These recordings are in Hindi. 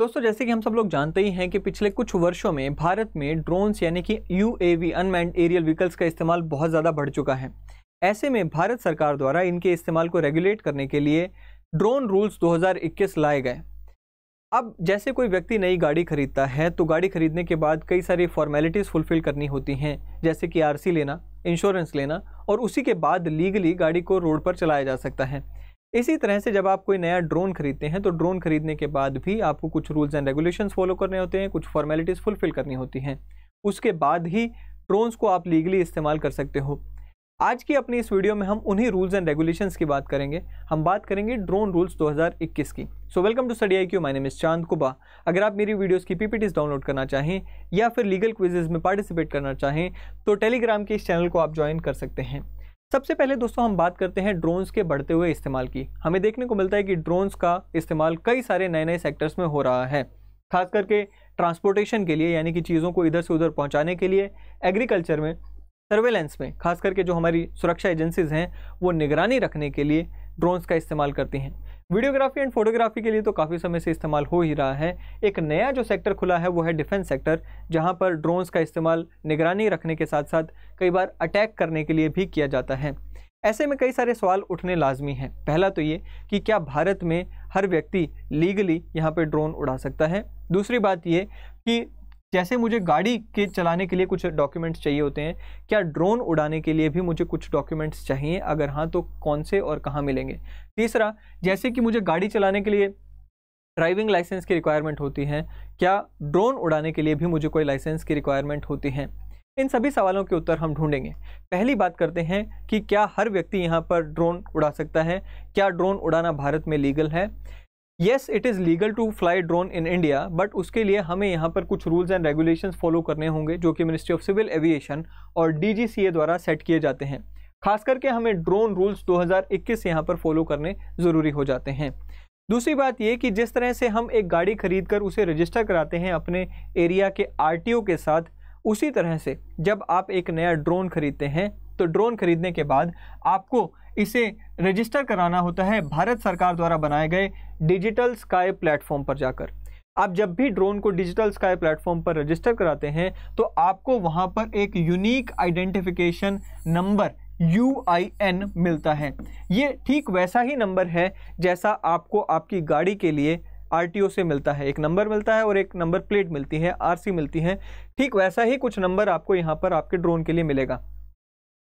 दोस्तों जैसे कि हम सब लोग जानते ही हैं कि पिछले कुछ वर्षों में भारत में ड्रोन्स यानी कि U A V unmanned aerial vehicles का इस्तेमाल बहुत ज़्यादा बढ़ चुका है ऐसे में भारत सरकार द्वारा इनके इस्तेमाल को रेगुलेट करने के लिए ड्रोन रूल्स 2021 लाए गए अब जैसे कोई व्यक्ति नई गाड़ी खरीदता है तो गाड़ी खरीदने के बाद कई सारी फॉर्मेलिटीज़ फुलफ़िल करनी होती हैं जैसे कि आर लेना इंश्योरेंस लेना और उसी के बाद लीगली गाड़ी को रोड पर चलाया जा सकता है इसी तरह से जब आप कोई नया ड्रोन खरीदते हैं तो ड्रोन खरीदने के बाद भी आपको कुछ रूल्स एंड रेगुलेशंस फॉलो करने होते हैं कुछ फॉर्मेलिटीज़ फुलफिल करनी होती हैं उसके बाद ही ड्रोन्स को आप लीगली इस्तेमाल कर सकते हो आज की अपनी इस वीडियो में हम उन्हीं रूल्स एंड रेगुलेशंस की बात करेंगे हम बात करेंगे ड्रोन रूल्स 2021 की so welcome to study I Q my name is Chand Kuba अगर आप मेरी वीडियोस की पीपीटीज डाउनलोड करना चाहें या फिर लीगल क्विजेज में पार्टिसिपेट करना चाहें तो टेलीग्राम के इस चैनल को आप ज्वाइन कर सकते हैं सबसे पहले दोस्तों हम बात करते हैं ड्रोन्स के बढ़ते हुए इस्तेमाल की हमें देखने को मिलता है कि ड्रोन्स का इस्तेमाल कई सारे नए नए सेक्टर्स में हो रहा है खास करके ट्रांसपोर्टेशन के लिए यानी कि चीज़ों को इधर से उधर पहुंचाने के लिए एग्रीकल्चर में सर्वेलेंस में खास करके जो हमारी सुरक्षा एजेंसीज़ हैं वो निगरानी रखने के लिए ड्रोन्स का इस्तेमाल करती हैं वीडियोग्राफी एंड फोटोग्राफी के लिए तो काफ़ी समय से इस्तेमाल हो ही रहा है एक नया जो सेक्टर खुला है वो है डिफेंस सेक्टर जहां पर ड्रोन्स का इस्तेमाल निगरानी रखने के साथ साथ कई बार अटैक करने के लिए भी किया जाता है ऐसे में कई सारे सवाल उठने लाजमी हैं पहला तो ये कि क्या भारत में हर व्यक्ति लीगली यहाँ पर ड्रोन उड़ा सकता है दूसरी बात ये कि जैसे मुझे गाड़ी के चलाने के लिए कुछ डॉक्यूमेंट्स चाहिए होते हैं क्या ड्रोन उड़ाने के लिए भी मुझे कुछ डॉक्यूमेंट्स चाहिए अगर हाँ तो कौन से और कहाँ मिलेंगे तीसरा जैसे कि मुझे गाड़ी चलाने के लिए ड्राइविंग लाइसेंस की रिक्वायरमेंट होती है क्या ड्रोन उड़ाने के लिए भी मुझे कोई लाइसेंस की रिक्वायरमेंट होती है इन सभी सवालों के उत्तर हम ढूंढेंगे पहली बात करते हैं कि क्या हर व्यक्ति यहाँ पर ड्रोन उड़ा सकता है क्या ड्रोन उड़ाना भारत में लीगल है yes it is legal to fly drone in India but उसके लिए हमें यहाँ पर कुछ रूल्स एंड रेगुलेशंस फॉलो करने होंगे जो कि मिनिस्ट्री ऑफ सिविल एविएशन और डीजीसीए द्वारा सेट किए जाते हैं खास करके हमें ड्रोन रूल्स 2021 यहाँ पर फॉलो करने ज़रूरी हो जाते हैं दूसरी बात ये कि जिस तरह से हम एक गाड़ी खरीद कर उसे रजिस्टर कराते हैं अपने एरिया के ओ के साथ उसी तरह से जब आप एक नया ड्रोन खरीदते हैं तो ड्रोन खरीदने के बाद आपको इसे रजिस्टर कराना होता है भारत सरकार द्वारा बनाए गए डिजिटल स्काई प्लेटफॉर्म पर जाकर आप जब भी ड्रोन को डिजिटल स्काई प्लेटफॉर्म पर रजिस्टर कराते हैं तो आपको वहाँ पर एक unique identification number U I N मिलता है ये ठीक वैसा ही नंबर है जैसा आपको आपकी गाड़ी के लिए आर से मिलता है एक नंबर मिलता है और एक नंबर प्लेट मिलती है आर मिलती है ठीक वैसा ही कुछ नंबर आपको यहाँ पर आपके ड्रोन के लिए मिलेगा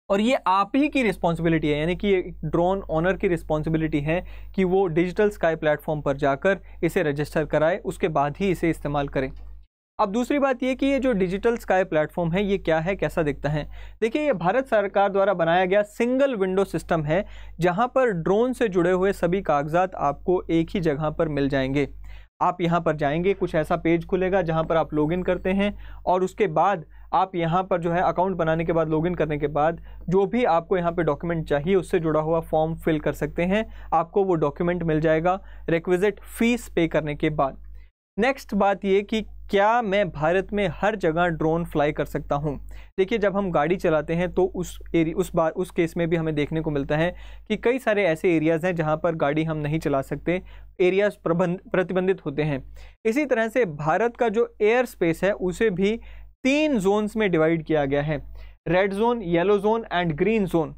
और ये आप ही की रिस्पॉन्सिबिलिटी है यानी कि ड्रोन ऑनर की रिस्पॉन्सिबिलिटी है कि वो डिजिटल स्काई प्लेटफॉर्म पर जाकर इसे रजिस्टर कराए उसके बाद ही इसे इस्तेमाल करें अब दूसरी बात ये कि ये जो डिजिटल स्काई प्लेटफॉर्म है ये क्या है कैसा दिखता है देखिए ये भारत सरकार द्वारा बनाया गया सिंगल विंडो सिस्टम है जहाँ पर ड्रोन से जुड़े हुए सभी कागजात आपको एक ही जगह पर मिल जाएंगे आप यहाँ पर जाएंगे कुछ ऐसा पेज खुलेगा जहाँ पर आप लॉगिन करते हैं और उसके बाद आप यहाँ पर जो है अकाउंट बनाने के बाद लॉगिन करने के बाद जो भी आपको यहाँ पे डॉक्यूमेंट चाहिए उससे जुड़ा हुआ फॉर्म फिल कर सकते हैं आपको वो डॉक्यूमेंट मिल जाएगा रिक्विजिट फ़ीस पे करने के बाद नेक्स्ट बात ये कि क्या मैं भारत में हर जगह ड्रोन फ्लाई कर सकता हूँ देखिए जब हम गाड़ी चलाते हैं तो उस एरिया उस बार उस केस में भी हमें देखने को मिलता है कि कई सारे ऐसे एरियाज़ हैं जहाँ पर गाड़ी हम नहीं चला सकते एरियाज प्रबंध प्रतिबंधित होते हैं इसी तरह से भारत का जो एयर स्पेस है उसे भी तीन जोन्स में डिवाइड किया गया है red zone yellow zone and green zone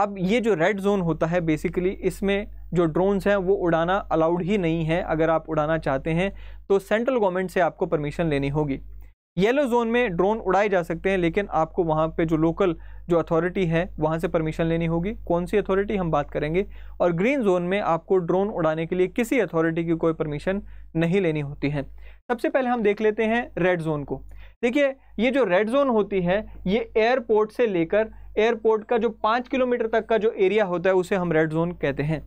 अब ये जो रेड जोन होता है बेसिकली इसमें जो ड्रोन्स हैं वो उड़ाना अलाउड ही नहीं है अगर आप उड़ाना चाहते हैं तो सेंट्रल गवर्नमेंट से आपको परमिशन लेनी होगी येलो जोन में ड्रोन उड़ाए जा सकते हैं लेकिन आपको वहाँ पे जो लोकल जो अथॉरिटी है वहाँ से परमिशन लेनी होगी कौन सी अथॉरिटी हम बात करेंगे और ग्रीन जोन में आपको ड्रोन उड़ाने के लिए किसी अथॉरिटी की कोई परमिशन नहीं लेनी होती है सबसे पहले हम देख लेते हैं रेड जोन को देखिए ये जो रेड जोन होती है ये एयरपोर्ट से लेकर एयरपोर्ट का जो पाँच किलोमीटर तक का जो एरिया होता है उसे हम रेड जोन कहते हैं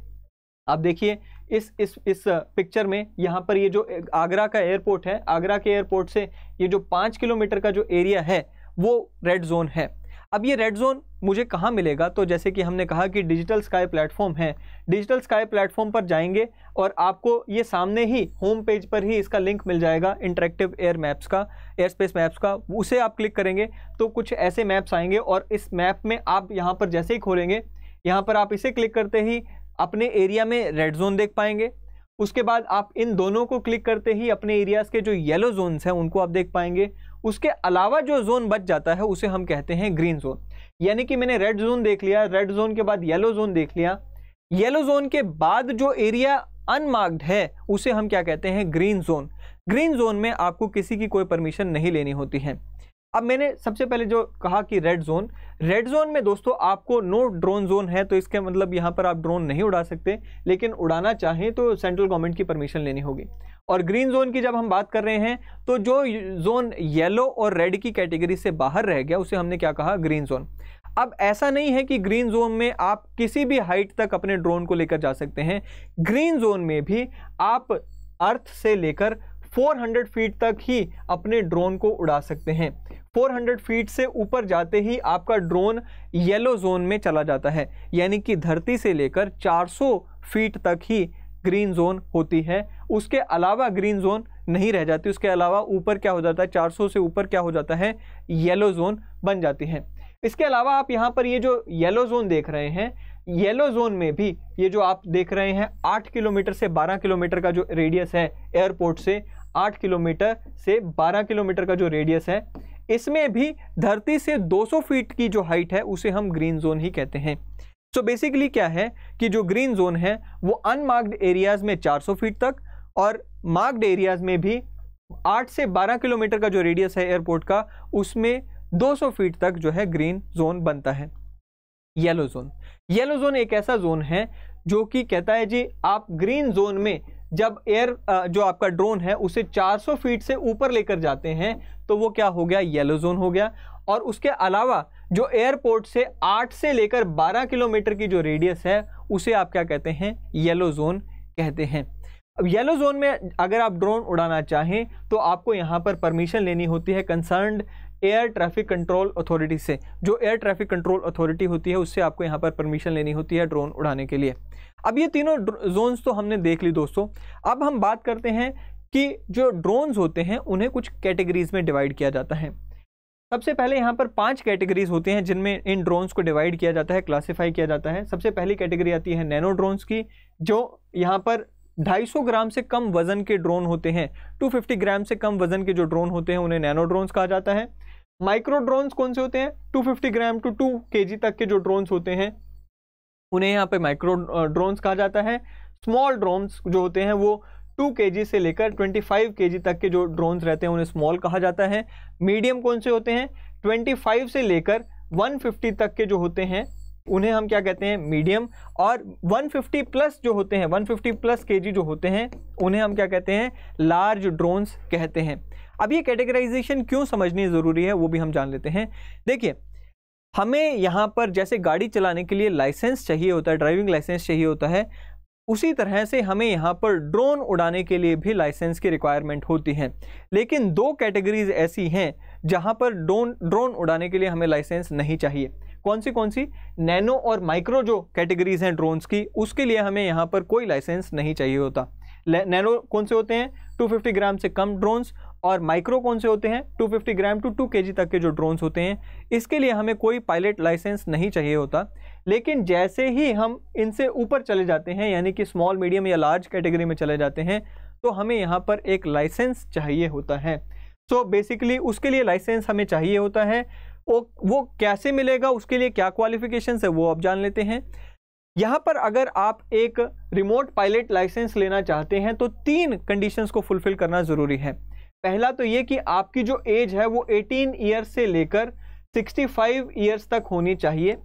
आप देखिए इस इस इस पिक्चर में यहाँ पर ये जो आगरा का एयरपोर्ट है आगरा के एयरपोर्ट से ये जो पाँच किलोमीटर का जो एरिया है वो रेड जोन है अब ये रेड जोन मुझे कहाँ मिलेगा तो जैसे कि हमने कहा कि डिजिटल स्काई प्लेटफॉर्म है डिजिटल स्काई प्लेटफॉर्म पर जाएंगे और आपको ये सामने ही होम पेज पर ही इसका लिंक मिल जाएगा इंटरेक्टिव एयर मैप्स का एयर स्पेस मैप्स का उसे आप क्लिक करेंगे तो कुछ ऐसे मैप्स आएंगे और इस मैप में आप यहाँ पर जैसे ही खोलेंगे यहाँ पर आप इसे क्लिक करते ही अपने एरिया में रेड जोन देख पाएंगे उसके बाद आप इन दोनों को क्लिक करते ही अपने एरियाज़ के जो येलो जोन्स हैं उनको आप देख पाएंगे उसके अलावा जो जोन बच जाता है उसे हम कहते हैं ग्रीन जोन यानी कि मैंने रेड जोन देख लिया रेड जोन के बाद येलो जोन देख लिया येलो जोन के बाद जो एरिया अनमार्क्ड है उसे हम क्या कहते हैं ग्रीन जोन ग्रीन जोन में आपको किसी की कोई परमिशन नहीं लेनी होती है अब मैंने सबसे पहले जो कहा कि रेड जोन रेड जोन में दोस्तों आपको नो ड्रोन जोन है तो इसके मतलब यहाँ पर आप ड्रोन नहीं उड़ा सकते लेकिन उड़ाना चाहें तो सेंट्रल गवर्नमेंट की परमिशन लेनी होगी और ग्रीन जोन की जब हम बात कर रहे हैं तो जो जोन येलो और रेड की कैटेगरी से बाहर रह गया उसे हमने क्या कहा ग्रीन जोन अब ऐसा नहीं है कि ग्रीन जोन में आप किसी भी हाइट तक अपने ड्रोन को लेकर जा सकते हैं ग्रीन जोन में भी आप अर्थ से लेकर 400 फीट तक ही अपने ड्रोन को उड़ा सकते हैं 400 फीट से ऊपर जाते ही आपका ड्रोन येलो जोन में चला जाता है यानी कि धरती से लेकर 400 फीट तक ही ग्रीन जोन होती है उसके अलावा ग्रीन जोन नहीं रह जाती उसके अलावा ऊपर क्या हो जाता है 400 से ऊपर क्या हो जाता है येलो जोन बन जाती है इसके अलावा आप यहाँ पर ये जो येलो जोन देख रहे हैं येलो जोन में भी ये जो आप देख रहे हैं आठ किलोमीटर से बारह किलोमीटर का जो रेडियस है एयरपोर्ट से आठ किलोमीटर से बारह किलोमीटर का जो रेडियस है इसमें भी धरती से 200 फीट की जो हाइट है उसे हम ग्रीन जोन ही कहते हैं सो so बेसिकली क्या है कि जो ग्रीन जोन है वो अनमार्क्ड एरियाज में 400 फीट तक और मार्क्ड एरियाज में भी 8 से 12 किलोमीटर का जो रेडियस है एयरपोर्ट का उसमें 200 फीट तक जो है ग्रीन जोन बनता है येलो जोन येलो जोन एक ऐसा जोन है जो कि कहता है जी आप ग्रीन जोन में जब एयर जो आपका ड्रोन है उसे 400 फीट से ऊपर लेकर जाते हैं तो वो क्या हो गया येलो जोन हो गया और उसके अलावा जो एयरपोर्ट से 8 से लेकर 12 किलोमीटर की जो रेडियस है उसे आप क्या कहते हैं येलो जोन कहते हैं अब येलो जोन में अगर आप ड्रोन उड़ाना चाहें तो आपको यहाँ पर परमिशन लेनी होती है concerned air traffic control authority से जो एयर ट्रैफिक कंट्रोल अथॉरिटी होती है उससे आपको यहाँ पर परमिशन लेनी होती है ड्रोन उड़ाने के लिए अब ये तीनों जोन्स तो हमने देख ली दोस्तों अब हम बात करते हैं कि जो ड्रोन्स होते हैं उन्हें कुछ कैटेगरीज में डिवाइड किया जाता है सबसे पहले यहाँ पर पांच कैटेगरीज होती हैं जिनमें इन ड्रोन्स को डिवाइड किया जाता है क्लासिफाई किया जाता है सबसे पहली कैटेगरी आती है नैनो ड्रोन्स की जो यहाँ पर 250 ग्राम से कम वजन के ड्रोन होते हैं 250 ग्राम से कम वजन के जो ड्रोन होते हैं उन्हें नैनो ड्रोन्स कहा जाता है माइक्रो ड्रोन्स कौन से होते हैं 250 ग्राम टू 2 के तक के जो ड्रोन्स होते हैं उन्हें यहाँ पे माइक्रो ड्रोन्स कहा जाता है स्मॉल ड्रोन्स जो होते हैं वो टू के से लेकर ट्वेंटी फाइव के तक के जो ड्रोन्स रहते हैं उन्हें स्मॉल कहा जाता है मीडियम कौन से होते हैं ट्वेंटी फाइव से लेकर वन फिफ्टी तक के जो होते हैं उन्हें हम क्या कहते हैं मीडियम और 150 प्लस जो होते हैं 150 प्लस के जो होते हैं उन्हें हम क्या कहते हैं लार्ज ड्रोन्स कहते हैं अब ये कैटेगराइजेशन क्यों समझनी ज़रूरी है वो भी हम जान लेते हैं देखिए हमें यहाँ पर जैसे गाड़ी चलाने के लिए लाइसेंस चाहिए होता है ड्राइविंग लाइसेंस चाहिए होता है उसी तरह से हमें यहाँ पर ड्रोन उड़ाने के लिए भी लाइसेंस की रिक्वायरमेंट होती है लेकिन दो कैटेगरीज ऐसी हैं जहाँ पर ड्रोन ड्रोन उड़ाने के लिए हमें लाइसेंस नहीं चाहिए कौन सी कौन सी नैनो और माइक्रो जो कैटेगरीज हैं ड्रोन्स की उसके लिए हमें यहाँ पर कोई लाइसेंस नहीं चाहिए होता नैनो कौन से होते हैं 250 ग्राम से कम ड्रोन्स और माइक्रो कौन से होते हैं 250 ग्राम टू 2 के तक के जो ड्रोन्स होते हैं इसके लिए हमें कोई पायलट लाइसेंस नहीं चाहिए होता लेकिन जैसे ही हम इनसे ऊपर चले जाते हैं यानी कि स्मॉल मीडियम या लार्ज कैटेगरी में चले जाते हैं तो हमें यहाँ पर एक लाइसेंस चाहिए होता है सो so बेसिकली उसके लिए लाइसेंस हमें चाहिए होता है वो वो कैसे मिलेगा उसके लिए क्या क्वालिफिकेशन है वो आप जान लेते हैं यहाँ पर अगर आप एक रिमोट पायलट लाइसेंस लेना चाहते हैं तो तीन कंडीशंस को फुलफिल करना ज़रूरी है पहला तो ये कि आपकी जो एज है वो 18 ईयर्स से लेकर 65 ईयर्स तक होनी चाहिए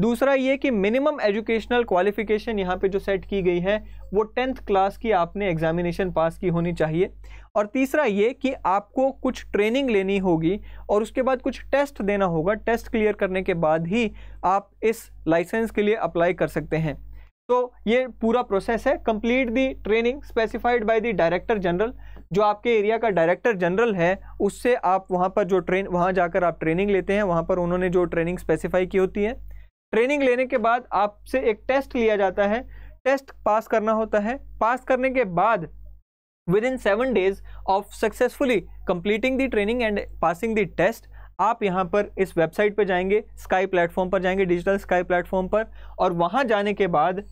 दूसरा ये कि मिनिमम एजुकेशनल क्वालिफिकेशन यहाँ पे जो सेट की गई है वो टेंथ क्लास की आपने एग्जामिनेशन पास की होनी चाहिए और तीसरा ये कि आपको कुछ ट्रेनिंग लेनी होगी और उसके बाद कुछ टेस्ट देना होगा टेस्ट क्लियर करने के बाद ही आप इस लाइसेंस के लिए अप्लाई कर सकते हैं तो ये पूरा प्रोसेस है complete the training specified by the director general जो आपके एरिया का डायरेक्टर जनरल है उससे आप वहाँ पर जो ट्रेन वहाँ जाकर आप ट्रेनिंग लेते हैं वहाँ पर उन्होंने जो ट्रेनिंग स्पेसिफाई की होती है ट्रेनिंग लेने के बाद आपसे एक टेस्ट लिया जाता है टेस्ट पास करना होता है पास करने के बाद within seven days of successfully completing the training and passing the test आप यहाँ पर इस वेबसाइट पर जाएंगे स्काई प्लेटफॉर्म पर जाएंगे डिजिटल स्काई प्लेटफॉर्म पर और वहाँ जाने के बाद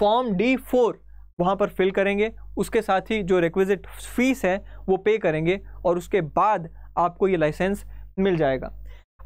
फॉर्म डी फोर वहाँ पर फिल करेंगे उसके साथ ही जो रिक्विजिट फ़ीस है वो पे करेंगे और उसके बाद आपको ये लाइसेंस मिल जाएगा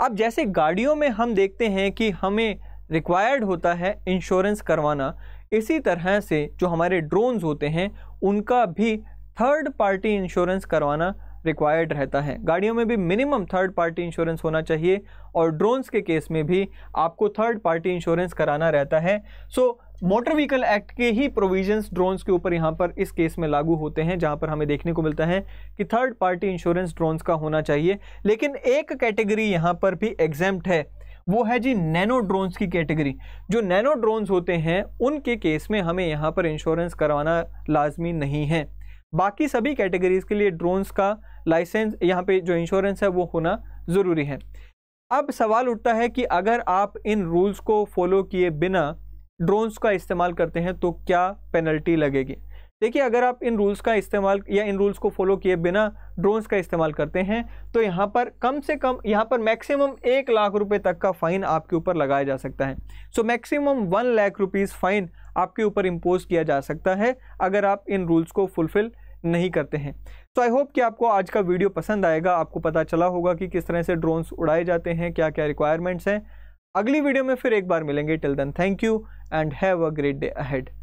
अब जैसे गाड़ियों में हम देखते हैं कि हमें रिक्वायर्ड होता है इंश्योरेंस करवाना इसी तरह से जो हमारे ड्रोन्स होते हैं उनका भी थर्ड पार्टी इंश्योरेंस करवाना रिक्वायर्ड रहता है गाड़ियों में भी मिनिमम थर्ड पार्टी इंश्योरेंस होना चाहिए और ड्रोन्स के केस में भी आपको थर्ड पार्टी इंश्योरेंस कराना रहता है सो मोटर व्हीकल एक्ट के ही प्रोविजंस ड्रोन्स के ऊपर यहाँ पर इस केस में लागू होते हैं जहाँ पर हमें देखने को मिलता है कि थर्ड पार्टी इंश्योरेंस ड्रोन्स का होना चाहिए लेकिन एक कैटेगरी यहाँ पर भी एग्जैम्प्ट है वो है जी नैनो ड्रोन्स की कैटेगरी जो नैनो ड्रोन्स होते हैं उनके केस में हमें यहाँ पर इंश्योरेंस करवाना लाजमी नहीं है बाकी सभी कैटेगरीज़ के लिए ड्रोन्स का लाइसेंस यहाँ पे जो इंश्योरेंस है वो होना ज़रूरी है अब सवाल उठता है कि अगर आप इन रूल्स को फॉलो किए बिना ड्रोन्स का इस्तेमाल करते हैं तो क्या पेनल्टी लगेगी देखिए अगर आप इन रूल्स का इस्तेमाल या इन रूल्स को फॉलो किए बिना ड्रोन्स का इस्तेमाल करते हैं तो यहाँ पर कम से कम यहाँ पर मैक्सिमम एक लाख रुपए तक का फ़ाइन आपके ऊपर लगाया जा सकता है so maximum one lakh rupees fine आपके ऊपर इम्पोज किया जा सकता है अगर आप इन रूल्स को फुलफ़िल नहीं करते हैं तो आई होप कि आपको आज का वीडियो पसंद आएगा आपको पता चला होगा कि किस तरह से ड्रोन्स उड़ाए जाते हैं क्या क्या रिक्वायरमेंट्स हैं अगली वीडियो में फिर एक बार मिलेंगे till then thank you and have a great day ahead